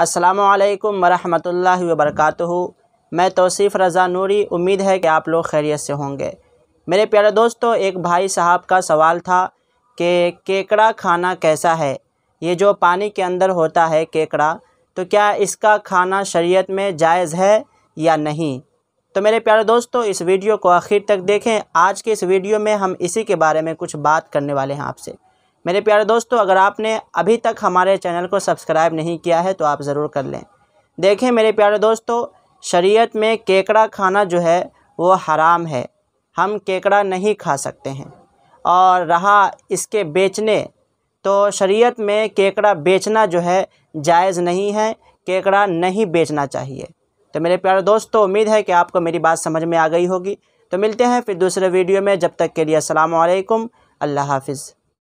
असलकम वरहमल वबरक मैं तोसीफ़ रज़ा नूरी उम्मीद है कि आप लोग खैरियत से होंगे मेरे प्यारे दोस्तों एक भाई साहब का सवाल था कि केकड़ा खाना कैसा है ये जो पानी के अंदर होता है केकड़ा तो क्या इसका खाना शरीयत में जायज़ है या नहीं तो मेरे प्यारे दोस्तों इस वीडियो को आखिर तक देखें आज के इस वीडियो में हम इसी के बारे में कुछ बात करने वाले हैं आपसे मेरे प्यारे दोस्तों अगर आपने अभी तक हमारे चैनल को सब्सक्राइब नहीं किया है तो आप ज़रूर कर लें देखें मेरे प्यारे दोस्तों शरीयत में केकड़ा खाना जो है वो हराम है हम केकड़ा नहीं खा सकते हैं और रहा इसके बेचने तो शरीयत में केकड़ा बेचना जो है जायज़ नहीं है केकड़ा नहीं बेचना चाहिए तो मेरे प्यारे दोस्तों उम्मीद है कि आपको मेरी बात समझ में आ गई होगी तो मिलते हैं फिर दूसरे वीडियो में जब तक के लिए असलकम अल्लाह हाफिज़